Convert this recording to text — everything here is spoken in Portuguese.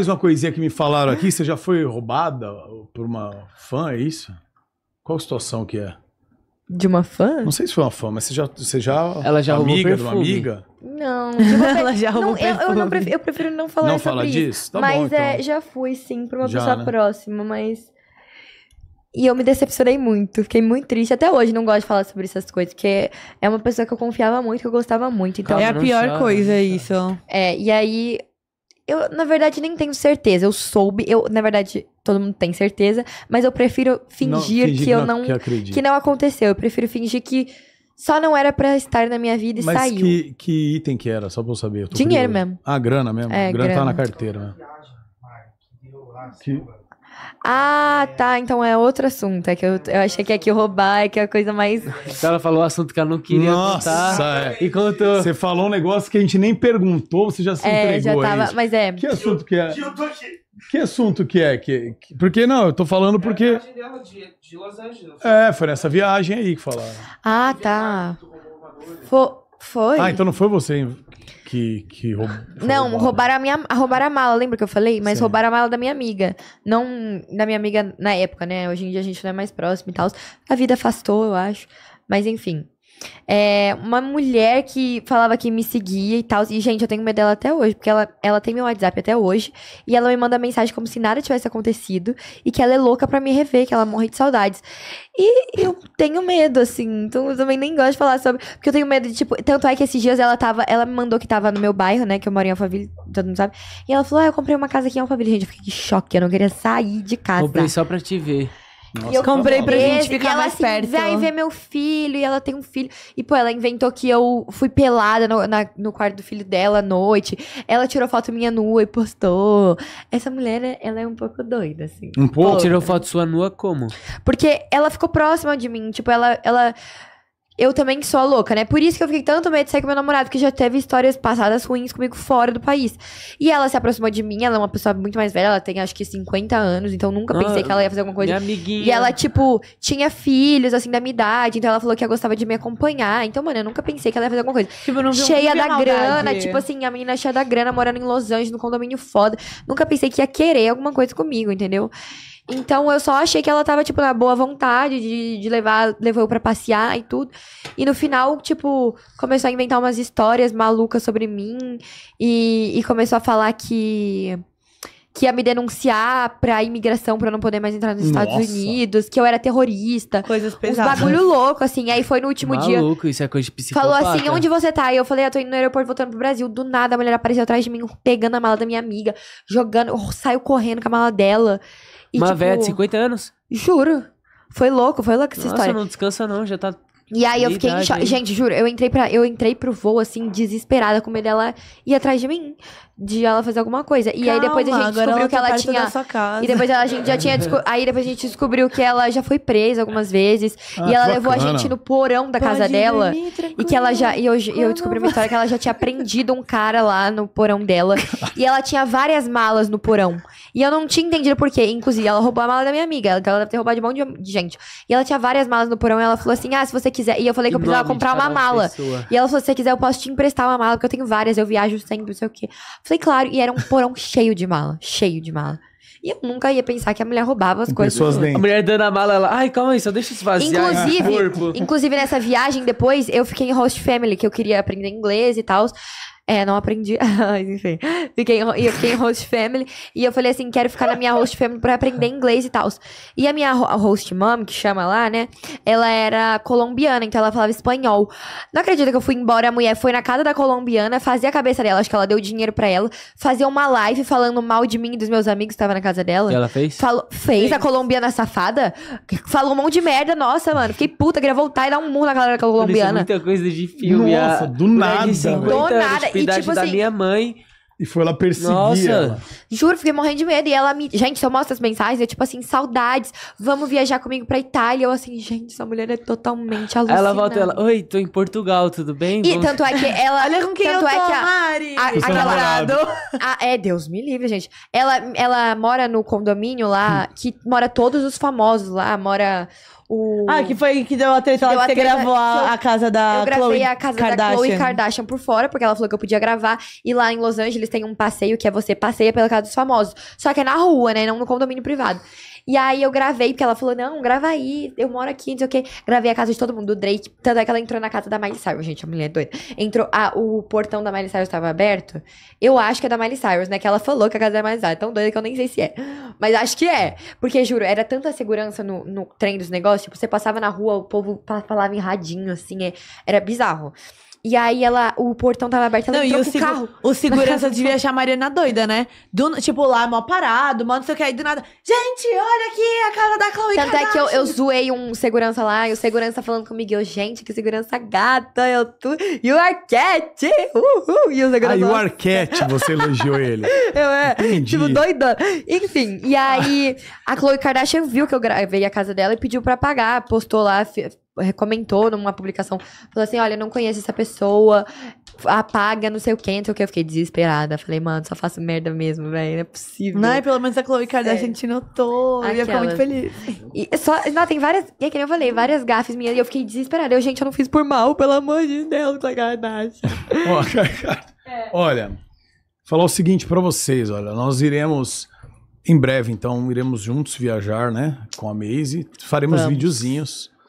mais uma coisinha que me falaram aqui. Você já foi roubada por uma fã, é isso? Qual situação que é? De uma fã? Não sei se foi uma fã, mas você já. Você já ela já amiga de uma amiga? Não, ela já roubou não, eu, eu, não prefiro, eu prefiro não falar não sobre fala disso. Tá mas bom, é, então. é, já fui, sim, pra uma já, pessoa né? próxima, mas. E eu me decepcionei muito, fiquei muito triste. Até hoje não gosto de falar sobre essas coisas, porque é uma pessoa que eu confiava muito, que eu gostava muito. Então, é a pior coisa isso. É, e aí eu, na verdade, nem tenho certeza. Eu soube, eu, na verdade, todo mundo tem certeza, mas eu prefiro fingir, não, fingir que, eu não. Que, que, não aconteceu. Eu prefiro fingir que só não era para estar na minha vida e mas saiu. Que, que item que era, só pra eu saber? Eu Dinheiro curioso. mesmo. Ah, grana mesmo. É, grana, grana tá na carteira, né? Que... Ah, é. tá. Então é outro assunto. É que eu, eu achei que aqui roubar é que é a coisa mais. Então ela falou o assunto que ela não queria Nossa, contar. É. E contou. Você falou um negócio que a gente nem perguntou, você já se é, entregou. Já tava, mas é. Que assunto que é? Eu tô aqui. Que assunto que é? Que, que, porque não, eu tô falando é, porque. De, de Los Angeles. É, foi nessa viagem aí que falaram. Ah, tá. Foi. Foi. Ah, então não foi você que, que roubou. Não, roubado. Né? roubaram a, minha, roubaram a mala, lembra que eu falei? Mas Sim. roubaram a mala da minha amiga. Não da minha amiga na época, né? Hoje em dia a gente não é mais próximo e tal. A vida afastou, eu acho. Mas enfim. É, uma mulher que falava que me seguia e tal. E, gente, eu tenho medo dela até hoje, porque ela, ela tem meu WhatsApp até hoje. E ela me manda mensagem como se nada tivesse acontecido. E que ela é louca para me rever, que ela morre de saudades. E eu tenho medo, assim. Então eu também nem gosto de falar sobre. Porque eu tenho medo de, tipo. Tanto é que esses dias ela tava. Ela me mandou que tava no meu bairro, né? Que eu moro em Alphaville, todo mundo sabe. E ela falou: Ah, eu comprei uma casa aqui em Alphaville. Gente, eu fiquei de choque. Eu não queria sair de casa. Comprei só pra te ver. Nossa, eu comprei pra gente ficar mais assim, perto. Vai ver meu filho, e ela tem um filho. E, pô, ela inventou que eu fui pelada no, na, no quarto do filho dela à noite. Ela tirou foto minha nua e postou. Essa mulher, ela é um pouco doida, assim. Um pouco? Ela tirou foto sua nua como? Porque ela ficou próxima de mim. Tipo, ela, ela eu também sou louca, né? Por isso que eu fiquei tanto medo de sair com meu namorado, que já teve histórias passadas ruins comigo fora do país. E ela se aproximou de mim, ela é uma pessoa muito mais velha, ela tem acho que 50 anos, então nunca ah, pensei ah, que ela ia fazer alguma coisa. Minha amiguinha. E ela, tipo, tinha filhos, assim, da minha idade, então ela falou que ela gostava de me acompanhar. Então, mano, eu nunca pensei que ela ia fazer alguma coisa. Tipo, não cheia da maldade. grana, tipo assim, a menina cheia da grana, morando em Los Angeles, no condomínio foda. Nunca pensei que ia querer alguma coisa comigo, entendeu? Então eu só achei que ela tava, tipo, na boa vontade de, de levar, levou eu pra passear e tudo. E no final, tipo, começou a inventar umas histórias malucas sobre mim. E, e começou a falar que que ia me denunciar pra imigração pra eu não poder mais entrar nos Estados Nossa. Unidos, que eu era terrorista. Coisas pesadas. Um bagulho louco, assim. Aí foi no último Maluco, dia. Maluco, isso é coisa de psicopata. Falou assim: onde você tá? E eu falei: eu ah, tô indo no aeroporto voltando pro Brasil. Do nada a mulher apareceu atrás de mim, pegando a mala da minha amiga, jogando. Oh, saiu correndo com a mala dela. E, Uma tipo, velha de 50 anos? Juro. Foi louco, foi louco essa Nossa, história. não descansa não, já tá e aí eu fiquei em choque. Gente, juro, eu entrei, pra, eu entrei pro voo, assim, desesperada, com medo dela ir atrás de mim, de ela fazer alguma coisa. E Calma, aí depois a gente descobriu que tá ela tinha. E depois a gente já tinha. Desco... Aí depois a gente descobriu que ela já foi presa algumas vezes. Ah, e ela bacana. levou a gente no porão da casa dela. Ir, e que ela já. E eu, eu descobri uma história que ela já tinha prendido um cara lá no porão dela. e ela tinha várias malas no porão. E eu não tinha entendido por quê. Inclusive, ela roubou a mala da minha amiga. que ela deve ter roubado de um monte de gente. E ela tinha várias malas no porão. E ela falou assim: ah, se você quiser. E eu falei que eu precisava comprar uma mala. Pessoa. E ela falou: se você quiser, eu posso te emprestar uma mala, porque eu tenho várias. Eu viajo sempre, não sei o quê. Falei, claro. E era um porão cheio de mala. Cheio de mala. E eu nunca ia pensar que a mulher roubava as coisas. Pessoas A mulher dando a mala, ela, ai, calma aí, só deixa esvaziar inclusive, corpo. Inclusive, nessa viagem depois, eu fiquei em host family, que eu queria aprender inglês e tal. É, não aprendi. Enfim. Fiquei em, eu fiquei em host family. e eu falei assim: quero ficar na minha host family pra aprender inglês e tal. E a minha host mom, que chama lá, né? Ela era colombiana, então ela falava espanhol. Não acredito que eu fui embora. A mulher foi na casa da colombiana, fazia a cabeça dela. Acho que ela deu dinheiro pra ela. Fazia uma live falando mal de mim e dos meus amigos que tava na casa dela. E ela fez? Falou, fez, fez, a colombiana safada. Falou um monte de merda. Nossa, mano. Fiquei puta, queria voltar e dar um murro na da colombiana. Por isso, muita coisa de filme. Nossa, a... do nada. Do nada. Tipo, tipo da assim, minha mãe. E foi lá perseguir Nossa. ela. Juro, fiquei morrendo de medo. E ela me. Gente, só mostra as mensagens. Eu, tipo assim, saudades. Vamos viajar comigo pra Itália. Eu, assim, gente, essa mulher é totalmente alucinada. Ela volta ela. Oi, tô em Portugal, tudo bem? E Vamos... tanto é que ela. Olha com quem tanto eu é tô, que a, Mari. A, a, namorado. A, é, Deus me livre, gente. Ela, ela mora no condomínio lá, hum. que mora todos os famosos lá. Mora o... Ah, que foi que deu a treta lá que, você gravou a, a, casa da Eu gravei Chloe a casa Kardashian. da Khloe Kardashian por fora, porque ela falou que eu podia gravar. E lá em Los Angeles tem um passeio que é você passeia pela casa dos famosos. Só que é na rua, né? Não no condomínio privado. E aí eu gravei, porque ela falou: não, grava aí, eu moro aqui, não sei o quê. Gravei a casa de todo mundo, do Drake. Tanto é que ela entrou na casa da Miley Cyrus, gente, a mulher é doida. Entrou, a, o portão da Miley Cyrus estava aberto. Eu acho que é da Miley Cyrus, né? Que ela falou que a casa da Miley Cyrus é tão doida que eu nem sei se é. Mas acho que é. Porque, juro, era tanta segurança no, no trem dos negócios, tipo, você passava na rua, o povo falava erradinho, assim, é, era bizarro. E aí ela, o portão tava aberto, ela não, entrou e o carro. O segurança devia achar a Mariana doida, né? Do, tipo, lá, mó parado, mó não sei o que, aí do nada. Gente, olha aqui a cara da Chloe Tanto Kardashian. é que eu, eu zoei um segurança lá, e o segurança falando comigo, eu, gente, que segurança gata, eu tu... E o Arquete! Uhul! E o segurança... Ah, e o Arquete, você elogiou ele. eu é, Entendi. tipo, doida. Enfim, e aí a Chloe Kardashian viu que eu gravei a casa dela e pediu pra pagar, postou lá, comentou numa publicação, falou assim: olha, não conheço essa pessoa, apaga, não sei o quê, não sei o que. Eu fiquei desesperada. Falei, mano, só faço merda mesmo, velho. Não é possível. Não, e pelo menos a Chloe Kardashian te notou. Eu ia ficar muito feliz. E só, não, tem várias. E é que nem eu falei, várias gafes minhas. E eu fiquei desesperada. Eu, gente, eu não fiz por mal, pelo amor de Deus, Chloe Kardashian. olha, falar o seguinte pra vocês, olha, nós iremos. Em breve, então, iremos juntos viajar, né? Com a Maze. Faremos Vamos. videozinhos.